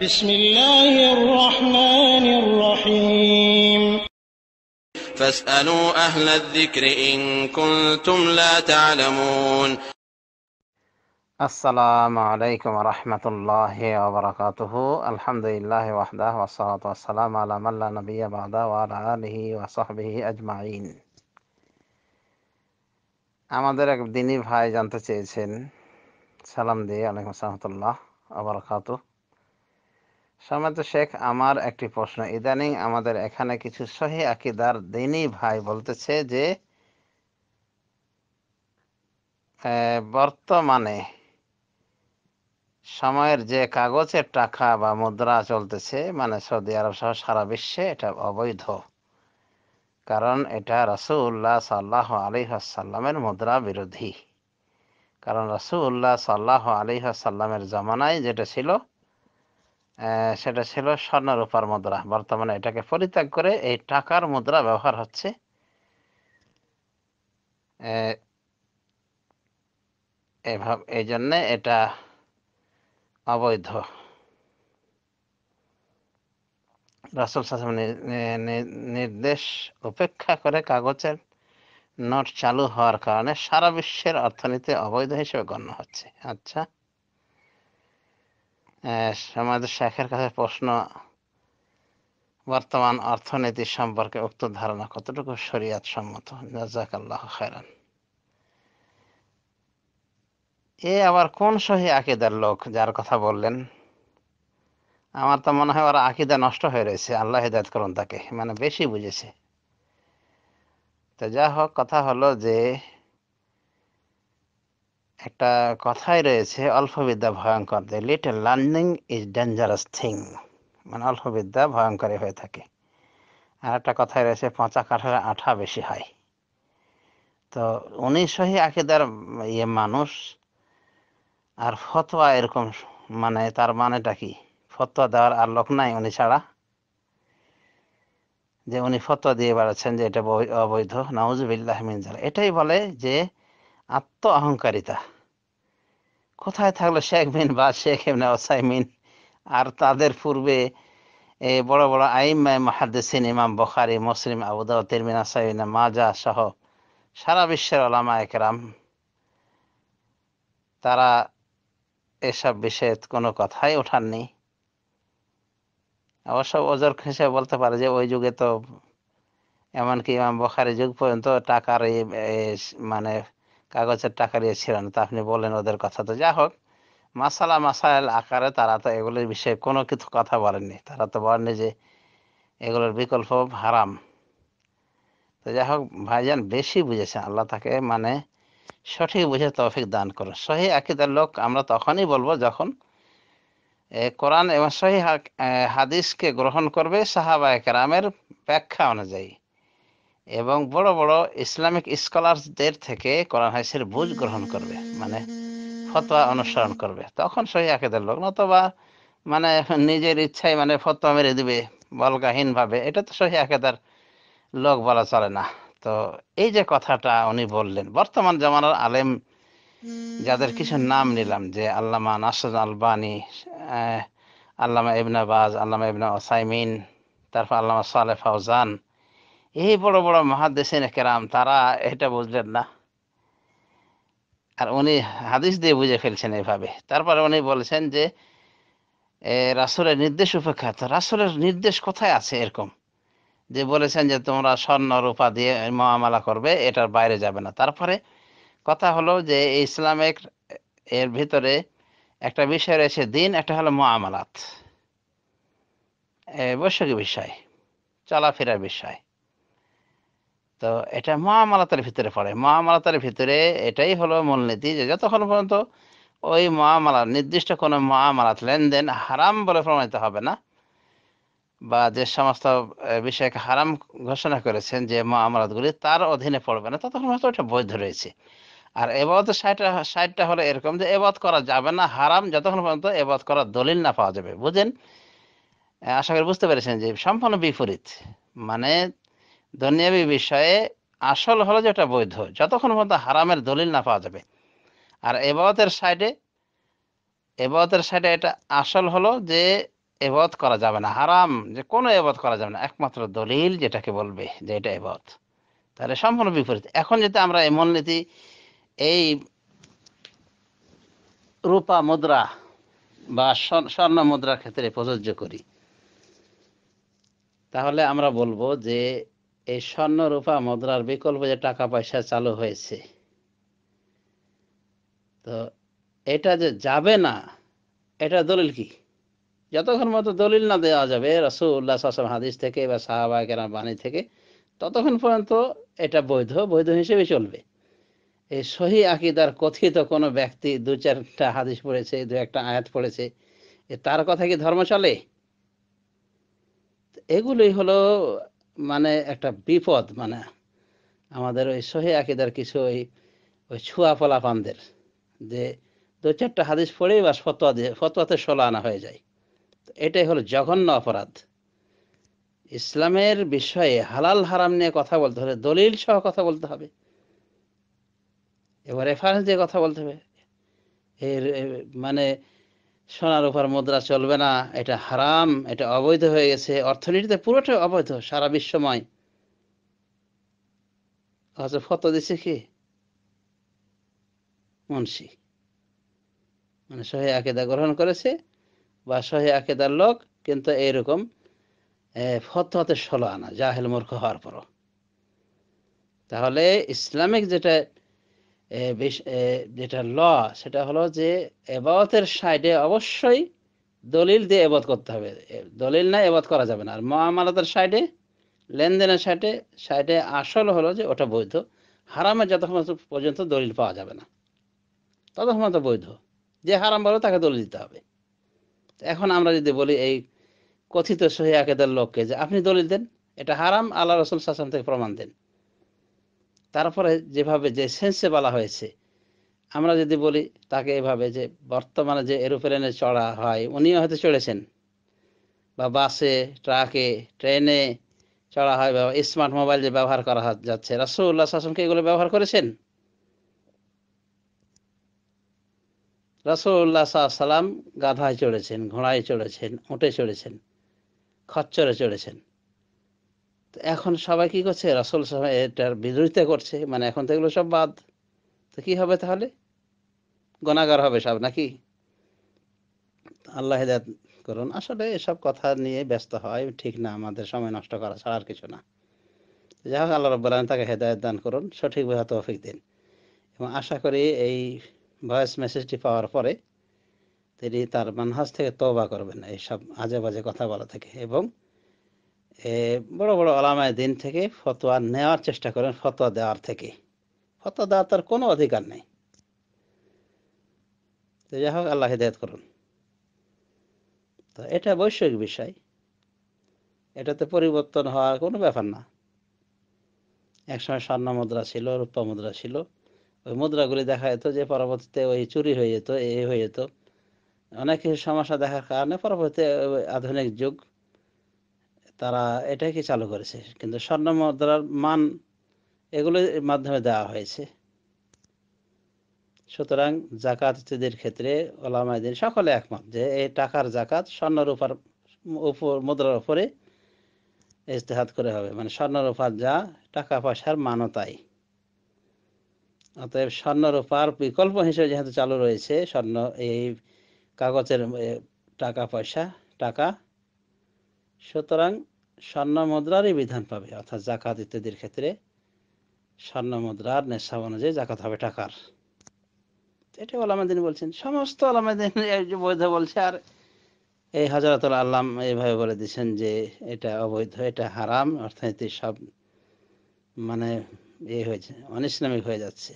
بسم الله الرحمن الرحيم فاسألوا أهل الذكر إن كنتم لا تعلمون السلام عليكم ورحمة الله وبركاته الحمد لله وحده والصلاة والسلام على من لا نبي بعده وعلى آله وصحبه أجمعين আমাদের এক দিনী ভাই জানতে চেয়েছেন সালাম দিয়ে আলাইকুম সালামতুল্লাহ وبركاته সমাজ শেখ আমার একটি প্রশ্ন ইদানিং আমাদের এখানে কিছু সহি আকিদার দিনী ভাই বলতেছে যে বর্তমানে সময়ের যে কাগজের টাকা বা মুদ্রা চলতেছে মানে সৌদি আরব সহ সারা বিশ্বে এটা অবৈধ কারণ এটা রসুল্লাহ সাল্লাহ আলী হাসাল্লামের মুদ্রা বিরোধী কারণ রসুল্লাহ সাল্লাহ আলী হাসাল্লামের জমানায় যেটা ছিল সেটা ছিল স্বর্ণরূপার মুদ্রা বর্তমানে এটাকে পরিত্যাগ করে এই টাকার মুদ্রা ব্যবহার হচ্ছে এই জন্যে এটা অবৈধ রাসুল সাসম নির্দেশ উপেক্ষা করে কাগজের নোট চালু হওয়ার কারণে সারা বিশ্বের অর্থনীতি অবৈধ হিসেবে গণ্য হচ্ছে আচ্ছা আমাদের শেখের কাছে প্রশ্ন বর্তমান অর্থনীতি সম্পর্কে উক্ত ধারণা কতটুকু শরিয়াত সম্মত জাজাকাল্লাহ খায়রান এ আবার কোন সহি আকিদার লোক যার কথা বললেন আমার তো মনে হয় ওর আকিদা নষ্ট হয়ে রয়েছে আল্লাহ হেদায়ত করুন তাকে মানে বেশি বুঝেছে তো যা হোক কথা হলো যে একটা কথাই রয়েছে অল্পবিদ্যা ভয়ঙ্কর the little learning is dangerous thing মানে অল্পবিদ্যা ভয়ঙ্করই হয়ে থাকে আর একটা কথাই রয়েছে পচা কাঠের আঠা বেশি হয় তো উনি সহি আকিদার ইয়ে মানুষ আর ফতোয়া এরকম মানে তার মানেটা কি ফতোয়া দেওয়ার আর লোক নাই উনি ছাড়া যে উনি ফতোয়া দিয়ে বেড়াচ্ছেন যে এটা অবৈধ নাউজবিল্লাহ মিনজাল এটাই বলে যে আত্ম অহংকারিতা কোথায় থাকলো শেখ মিন বা শেখ এমনি ওসাইমিন আর তাদের পূর্বে বড় বড় আইম্মায় মাহাদ্দিন ইমাম বখারি মুসলিম আবুদা তিরমিনা সাইমিনা মাজা সহ সারা বিশ্বের ওলামা একরাম তারা এসব বিষয়ে কোনো কথাই ওঠাননি অবশ্য ওজর হিসেবে বলতে পারে যে ওই যুগে তো এমনকি ইমাম বখারি যুগ পর্যন্ত টাকার মানে কাগজের টাকা দিয়ে ছিল না তা আপনি বলেন ওদের কথা তো যা হোক মাসালা মাসাইল আকারে তারা তো এগুলোর বিষয়ে কোনো কিছু কথা বলেননি তারা তো বলেনি যে এগুলোর বিকল্প হারাম তো যাই হোক ভাইজান বেশি বুঝেছেন আল্লাহ তাকে মানে সঠিক বুঝে তৌফিক দান করুন সহি আকিদার লোক আমরা তখনই বলবো যখন কোরআন এবং সহি হাদিসকে গ্রহণ করবে সাহাবা একরামের ব্যাখ্যা অনুযায়ী এবং বড় বড় ইসলামিক স্কলারদের থেকে কোরআন হাইসের বুঝ গ্রহণ করবে মানে ফতোয়া অনুসরণ করবে তখন সহি আকেদের লোক নতবা মানে নিজের ইচ্ছায় মানে ফতোয়া মেরে দিবে বলগাহীনভাবে এটা তো সহি আকেদার লোক বলা চলে না তো এই যে কথাটা উনি বললেন বর্তমান জামানার আলেম যাদের কিছু নাম নিলাম যে আল্লামা নাসর আলবানী আল্লামা ইবনা বাজ আল্লামা ইবনা ওসাইমিন তারপর আল্লামা সালে ফাউজান এই বড় বড় মহাদেশের কেরাম তারা এটা বুঝলেন না আর উনি হাদিস দিয়ে বুঝে ফেলছেন এভাবে তারপরে উনি বলেছেন যে রাসুলের নির্দেশ উপেক্ষা তো রাসুলের নির্দেশ কোথায় আছে এরকম যে বলেছেন যে তোমরা স্বর্ণ রূপা দিয়ে মহামালা করবে এটার বাইরে যাবে না তারপরে কথা হলো যে ইসলামের এর ভিতরে একটা বিষয় রয়েছে দিন একটা হলো মহামালাত বৈশ্বিক বিষয় চলাফেরার বিষয় তো এটা মহামালাতার ভিতরে পড়ে মহামালাতার ভিতরে এটাই হলো মূলনীতি যে যতক্ষণ পর্যন্ত ওই মহামালার নির্দিষ্ট কোনো মহামালাত লেনদেন হারাম বলে প্রমাণিত হবে না বা যে সমস্ত বিষয়কে হারাম ঘোষণা করেছেন যে মহামালাতগুলি তার অধীনে পড়বে না ততক্ষণ পর্যন্ত এটা বৈধ রয়েছে আর এবাদ ষাটটা সাইডটা হলো এরকম যে এবাদ করা যাবে না হারাম যতক্ষণ পর্যন্ত এবাদ করার দলিল না পাওয়া যাবে বুঝেন আশা করি বুঝতে পেরেছেন যে সম্পূর্ণ বিপরীত মানে দুনিয়াবী বিষয়ে আসল হলো যেটা বৈধ যতক্ষণ পর্যন্ত হারামের দলিল না পাওয়া যাবে আর এবাদতের সাইডে এবাদতের সাইডে এটা আসল হলো যে এবাদ করা যাবে না হারাম যে কোনো এবাদ করা যাবে না একমাত্র দলিল যেটাকে বলবে যে এটা এবাদ তাহলে সম্পূর্ণ বিপরীত এখন যদি আমরা এমন নীতি এই রূপা মুদ্রা বা স্বর্ণ মুদ্রার ক্ষেত্রে প্রযোজ্য করি তাহলে আমরা বলবো যে এই স্বর্ণ রূপা মুদ্রার বিকল্প যে টাকা পয়সা চালু হয়েছে তো এটা যে যাবে না এটা দলিল কি যতক্ষণ মতো দলিল না দেওয়া যাবে রসুল্লাহ আসলাম হাদিস থেকে বা সাহাবা কেরাম বাণী থেকে ততক্ষণ পর্যন্ত এটা বৈধ বৈধ হিসেবে চলবে এই সহি আকিদার কথিত কোনো ব্যক্তি দু চারটা হাদিস পড়েছে দু একটা আয়াত পড়েছে তার কথা কি ধর্ম চলে এগুলোই হলো মানে একটা বিপদ মানে আমাদের ওই সহি আকিদার কিছু ওই ওই ছুয়া ফলাফানদের যে দু চারটা হাদিস পড়েই বাস ফতোয়া দিয়ে ফতোয়াতে সোলা আনা হয়ে যায় তো এটাই হলো জঘন্য অপরাধ ইসলামের বিষয়ে হালাল হারাম নিয়ে কথা বলতে হলে দলিল সহ কথা বলতে হবে এবার রেফারেন্স দিয়ে কথা বলতে হবে এর মানে সোনার উপর মুদ্রা চলবে না এটা হারাম এটা অবৈধ হয়ে গেছে অর্থনীতিতে পুরোটাই অবৈধ সারা বিশ্বময় আচ্ছা ফটো দিছে কি মুন্সি মানে সহে আকেদা গ্রহণ করেছে বা সহে আকেদার লোক কিন্তু এইরকম ফতোয়াতে ষোলো আনা জাহেল মূর্খ হওয়ার পরও তাহলে ইসলামিক যেটা যেটা ল সেটা হলো যে এবাদতের সাইডে অবশ্যই দলিল দিয়ে এবাদ করতে হবে দলিল না এবাদ করা যাবে না আর মহামালাতের সাইডে লেনদেনের সাইডে সাইডে আসল হলো যে ওটা বৈধ হারামে যতক্ষণ পর্যন্ত দলিল পাওয়া যাবে না ততক্ষণ তো বৈধ যে হারাম বলো তাকে দলিল দিতে হবে এখন আমরা যদি বলি এই কথিত সহি আকেদার লোককে যে আপনি দলিল দেন এটা হারাম আল্লাহ রসুল সাসাম থেকে প্রমাণ দেন তারপরে যেভাবে যে সেন্সে বলা হয়েছে আমরা যদি বলি তাকে এভাবে যে বর্তমানে যে এরোপ্লেনে চড়া হয় উনিও হয়তো চড়েছেন বা বাসে ট্রাকে ট্রেনে চড়া হয় বা স্মার্ট মোবাইল যে ব্যবহার করা যাচ্ছে রাসুল্লাহ শাসনকে এগুলো ব্যবহার করেছেন রাসুল্লাহ সাল্লাম গাধায় চড়েছেন ঘোড়ায় চড়েছেন উঁটে চড়েছেন খচ্চরে চড়েছেন এখন সবাই কি করছে রাসুল সাহেব এটার বিরোধিতা করছে মানে এখন তো এগুলো সব বাদ তো কি হবে তাহলে গণাগার হবে সব নাকি আল্লাহ হেদায়ত করুন আসলে এসব কথা নিয়ে ব্যস্ত হয় ঠিক না আমাদের সময় নষ্ট করা ছাড়া আর কিছু না যাই হোক আল্লাহ রব্বুল তাকে হেদায়ত দান করুন সঠিকভাবে তৌফিক দিন এবং আশা করি এই ভয়েস মেসেজটি পাওয়ার পরে তিনি তার মানহাজ থেকে তওবা করবেন এইসব আজে বাজে কথা বলা থেকে এবং বড় বড় আলামায় দিন থেকে ফতোয়া নেওয়ার চেষ্টা করেন ফতোয়া দেওয়ার থেকে ফতোয়া দেওয়ার তার কোনো অধিকার নেই যাই হোক আল্লাহ হেদায়ত করুন তো এটা বৈষয়িক বিষয় এটাতে পরিবর্তন হওয়ার কোনো ব্যাপার না একসময় স্বর্ণ মুদ্রা ছিল রূপা মুদ্রা ছিল ওই মুদ্রাগুলি দেখা যেত যে পরবর্তীতে ওই চুরি হয়ে যেত এ হয়ে যেত অনেক সমস্যা দেখার কারণে পরবর্তীতে আধুনিক যুগ তারা এটাকে চালু করেছে কিন্তু স্বর্ণ মুদ্রার মান এগুলোর মাধ্যমে দেওয়া হয়েছে সুতরাং জাকাতদের ক্ষেত্রে ওলামায়দিন সকলে একমত যে এই টাকার জাকাত স্বর্ণ উপর উপর মুদ্রার উপরে ইজতেহাত করে হবে মানে স্বর্ণরূপার যা টাকা পয়সার মানও তাই অতএব স্বর্ণরূপার বিকল্প হিসেবে যেহেতু চালু রয়েছে স্বর্ণ এই কাগজের টাকা পয়সা টাকা সুতরাং স্বর্ণ মুদ্রারই বিধান পাবে অর্থাৎ জাকাত ইত্যাদির ক্ষেত্রে স্বর্ণ মুদ্রার নেশা অনুযায়ী জাকাত হবে টাকার এটা আলামাদিন বলছেন সমস্ত আলামাদিন বৈধ বলছে আর এই হজরতুল আল্লাম এইভাবে বলে দিচ্ছেন যে এটা অবৈধ এটা হারাম অর্থনীতি সব মানে এ হয়েছে অনিসলামিক হয়ে যাচ্ছে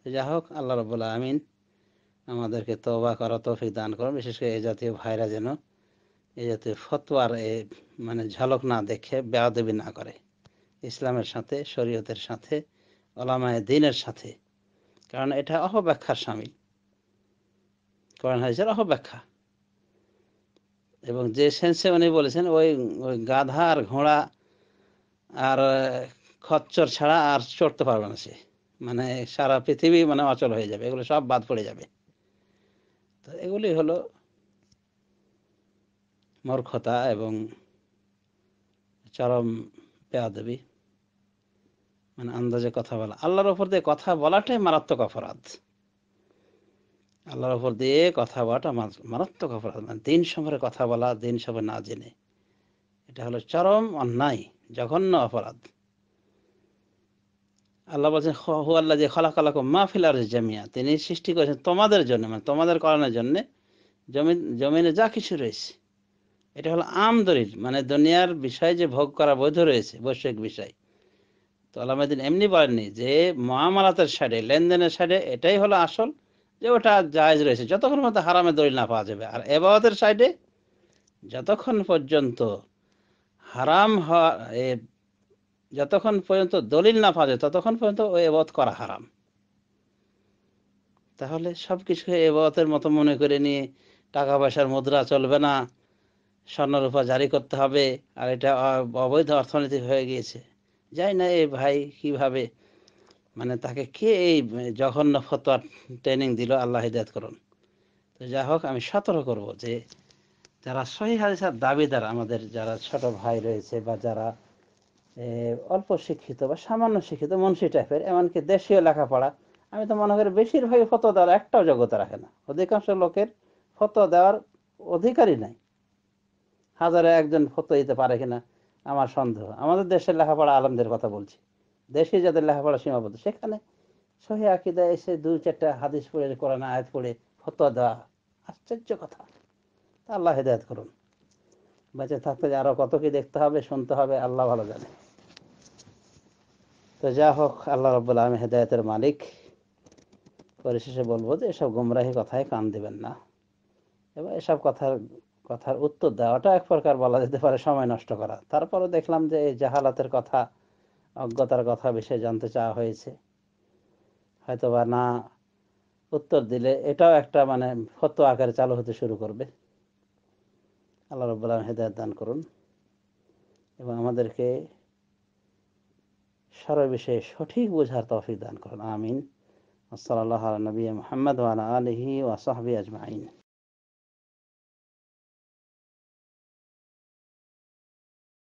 তো যাই হোক আল্লাহ রবুল্লা আমিন আমাদেরকে তবা করা তৌফিক দান করুন বিশেষ করে এই জাতীয় ভাইরা যেন এ যাতে ফতোয়ার এ মানে ঝলক না দেখে বেয়াদবি না করে ইসলামের সাথে শরীয়তের সাথে ওলামায় দিনের সাথে কারণ এটা অহব্যাখ্যার সামিল কোরআন হাজার অহব্যাখ্যা এবং যে সেন্সে উনি বলেছেন ওই ওই গাধা আর ঘোড়া আর খচ্চর ছাড়া আর চড়তে পারবে না সে মানে সারা পৃথিবী মানে অচল হয়ে যাবে এগুলো সব বাদ পড়ে যাবে তো এগুলি হলো মূর্খতা এবং চরম পেয়াদবি মানে আন্দাজে কথা বলা আল্লাহর ওপর দিয়ে কথা বলাটাই মারাত্মক অপরাধ আল্লাহর ওপর দিয়ে কথা বলাটা মারাত্মক অপরাধ মানে দিন সমরে কথা বলা দিন সময় না জেনে এটা হলো চরম অন্যায় জঘন্য অপরাধ আল্লাহ বলছেন হু আল্লাহ যে খলা খলাক মাহফিল জামিয়া তিনি সৃষ্টি করেছেন তোমাদের জন্য মানে তোমাদের করানোর জন্যে জমি জমিনে যা কিছু রয়েছে এটা হলো আম দলিল মানে দুনিয়ার বিষয় যে ভোগ করা বৈধ রয়েছে বৈষয়িক বিষয় তো আলামাদিন এমনি বলেননি যে মহামালাতের সাইডে লেনদেনের সাইডে এটাই হলো আসল যে ওটা জায়জ রয়েছে যতক্ষণ মতো হারামে দলিল না পাওয়া যাবে আর এবাওয়াতের সাইডে যতক্ষণ পর্যন্ত হারাম যতক্ষণ পর্যন্ত দলিল না পাওয়া যায় ততক্ষণ পর্যন্ত ওই এবধ করা হারাম তাহলে সব কিছু এবতের মতো মনে করে নিয়ে টাকা পয়সার মুদ্রা চলবে না স্বর্ণরূপা জারি করতে হবে আর এটা অবৈধ অর্থনীতি হয়ে গিয়েছে যাই না এই ভাই কিভাবে মানে তাকে কে এই জঘন্য ফতোয়ার ট্রেনিং দিল আল্লাহ হিদায়ত করুন তো যা হোক আমি সতর্ক করব যে যারা সহি হাদিসার দাবিদার আমাদের যারা ছোট ভাই রয়েছে বা যারা অল্প শিক্ষিত বা সামান্য শিক্ষিত মনসি টাইপের এমনকি দেশীয় লেখাপড়া আমি তো মনে করি বেশিরভাগই ফতোয়া দেওয়ার একটাও যোগ্যতা রাখে না অধিকাংশ লোকের ফতোয়া দেওয়ার অধিকারই নাই হাজারে একজন ফতোয়া দিতে পারে কিনা আমার সন্দেহ আমাদের দেশের লেখাপড়া আলমদের কথা বলছি দেশে যাদের লেখাপড়া সীমাবদ্ধ সেখানে সহি আকিদা এসে দু চারটা হাদিস পড়ে করেন আয়াত পড়ে ফতোয়া দেওয়া আশ্চর্য কথা আল্লাহ হেদায়ত করুন বেঁচে থাকতে আরও কত কি দেখতে হবে শুনতে হবে আল্লাহ ভালো জানে তো যা হোক আল্লাহ রব আলম হেদায়তের মালিক পরিশেষে বলবো যে এসব গুমরাহি কথায় কান দেবেন না এবং এসব কথার কথার উত্তর দেওয়াটা এক প্রকার বলা যেতে পারে সময় নষ্ট করা তারপরে দেখলাম যে এই জাহালাতের কথা অজ্ঞতার কথা বিষয়ে জানতে চাওয়া হয়েছে হয়তোবা না উত্তর দিলে এটাও একটা মানে ফত আকারে চালু হতে শুরু করবে আল্লাহ রবাহ হেদায়ত দান করুন এবং আমাদেরকে সর্ববিষয়ে সঠিক বোঝার তফিক দান করুন আমিন আসসাল্লাহ নবী মোহাম্মদ ওয়ালা আলহি ওয়াসাহাবি আজমাইন